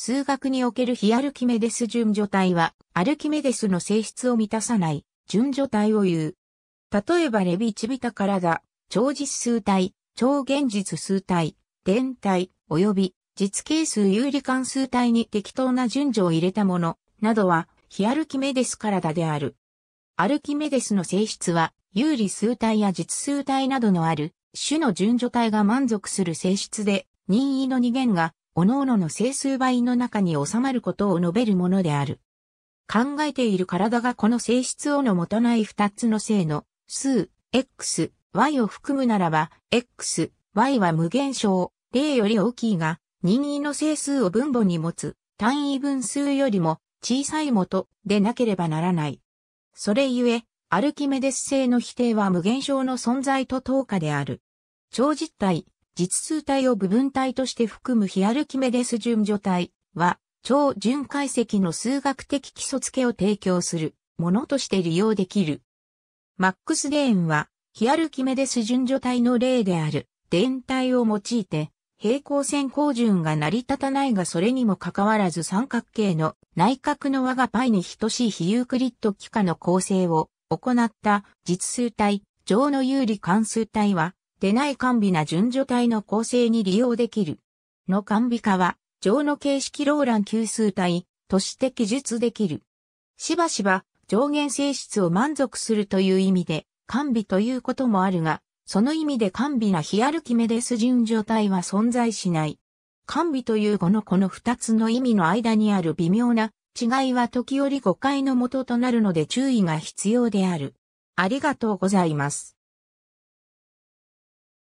数学における非アルキメデス順序体は、アルキメデスの性質を満たさない順序体を言う。例えばレビチビタからだ、超実数体、超現実数体、天体、及び実係数有理関数体に適当な順序を入れたもの、などは、非アルキメデスからだである。アルキメデスの性質は、有理数体や実数体などのある、種の順序体が満足する性質で、任意の二元が各々の整数倍の中に収まることを述べるものである。考えている体がこの性質をのもとない二つの性の数、x、y を含むならば、x、y は無限小、例より大きいが、任意の整数を分母に持つ単位分数よりも小さい元でなければならない。それゆえ、アルキメデス性の否定は無限小の存在と等価である。超実体、実数体を部分体として含むヒアルキメデス順序体は、超順解析の数学的基礎付けを提供するものとして利用できる。マックス・デーンは、ヒアルキメデス順序体の例である、電体を用いて、平行線高順が成り立たないがそれにもかかわらず三角形の内角の和が π に等しい非ユークリッド幾何の構成を行った実数体上の有利関数体はでない甘美な順序体の構成に利用できる。の甘美化は、上の形式ローラン級数体として記述できる。しばしば上限性質を満足するという意味で、完備ということもあるが、その意味で甘美なヒアルキメデス順序体は存在しない。甘美という語のこの二つの意味の間にある微妙な違いは時折誤解の元となるので注意が必要である。ありがとうございます。